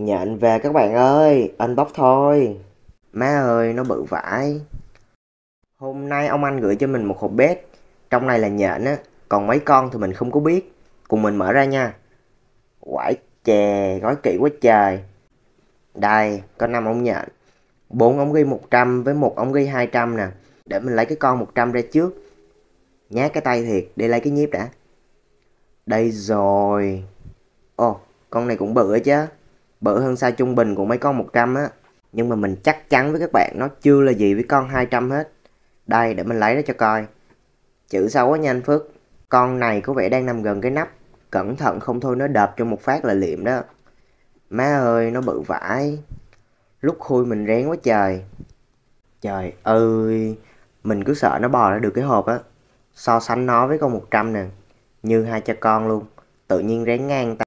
Nhà anh về các bạn ơi, anh bóc thôi. Má ơi, nó bự vãi. Hôm nay ông anh gửi cho mình một hộp bếp. Trong này là nhện á, còn mấy con thì mình không có biết. Cùng mình mở ra nha. Quải chè, gói kỹ quá trời. Đây, có 5 ống nhện. 4 ống ghi 100 với một ống ghi 200 nè. Để mình lấy cái con 100 ra trước. Nhát cái tay thiệt, đi lấy cái nhíp đã. Đây rồi. Ồ, con này cũng bự á chứ bự hơn size trung bình của mấy con 100 á. Nhưng mà mình chắc chắn với các bạn nó chưa là gì với con 200 hết. Đây để mình lấy nó cho coi. Chữ xấu quá nha anh Phước. Con này có vẻ đang nằm gần cái nắp. Cẩn thận không thôi nó đập cho một phát là liệm đó. Má ơi nó bự vãi. Lúc khui mình rén quá trời. Trời ơi. Mình cứ sợ nó bò ra được cái hộp á. So sánh nó với con 100 nè. Như hai cha con luôn. Tự nhiên rén ngang ta.